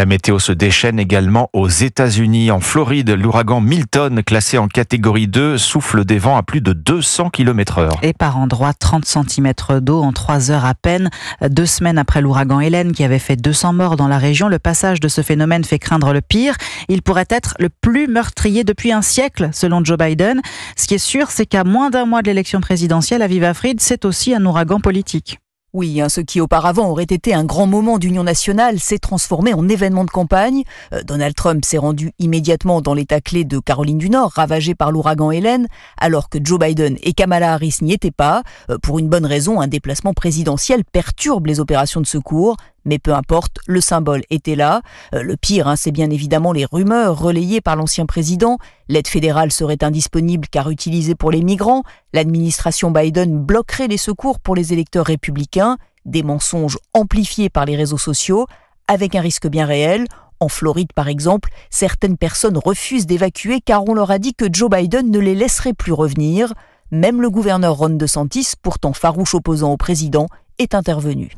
La météo se déchaîne également aux États-Unis. En Floride, l'ouragan Milton, classé en catégorie 2, souffle des vents à plus de 200 km/h. Et par endroits, 30 cm d'eau en 3 heures à peine. Deux semaines après l'ouragan Hélène, qui avait fait 200 morts dans la région, le passage de ce phénomène fait craindre le pire. Il pourrait être le plus meurtrier depuis un siècle, selon Joe Biden. Ce qui est sûr, c'est qu'à moins d'un mois de l'élection présidentielle, à Viva c'est aussi un ouragan politique. Oui, hein, ce qui auparavant aurait été un grand moment d'union nationale s'est transformé en événement de campagne. Euh, Donald Trump s'est rendu immédiatement dans l'état clé de Caroline du Nord, ravagé par l'ouragan Hélène, alors que Joe Biden et Kamala Harris n'y étaient pas. Euh, pour une bonne raison, un déplacement présidentiel perturbe les opérations de secours. Mais peu importe, le symbole était là. Euh, le pire, hein, c'est bien évidemment les rumeurs relayées par l'ancien président. L'aide fédérale serait indisponible car utilisée pour les migrants. L'administration Biden bloquerait les secours pour les électeurs républicains. Des mensonges amplifiés par les réseaux sociaux, avec un risque bien réel. En Floride, par exemple, certaines personnes refusent d'évacuer car on leur a dit que Joe Biden ne les laisserait plus revenir. Même le gouverneur Ron DeSantis, pourtant farouche opposant au président, est intervenu.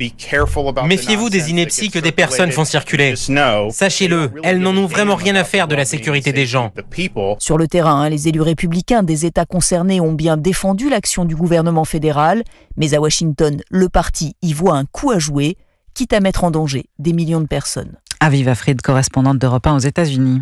Méfiez-vous des inepties que des personnes font circuler. Sachez-le, elles n'en ont vraiment rien à faire de la sécurité des gens. Sur le terrain, hein, les élus républicains des États concernés ont bien défendu l'action du gouvernement fédéral, mais à Washington, le parti y voit un coup à jouer, quitte à mettre en danger des millions de personnes. Aviva Fried, correspondante d'Europe 1 aux États-Unis.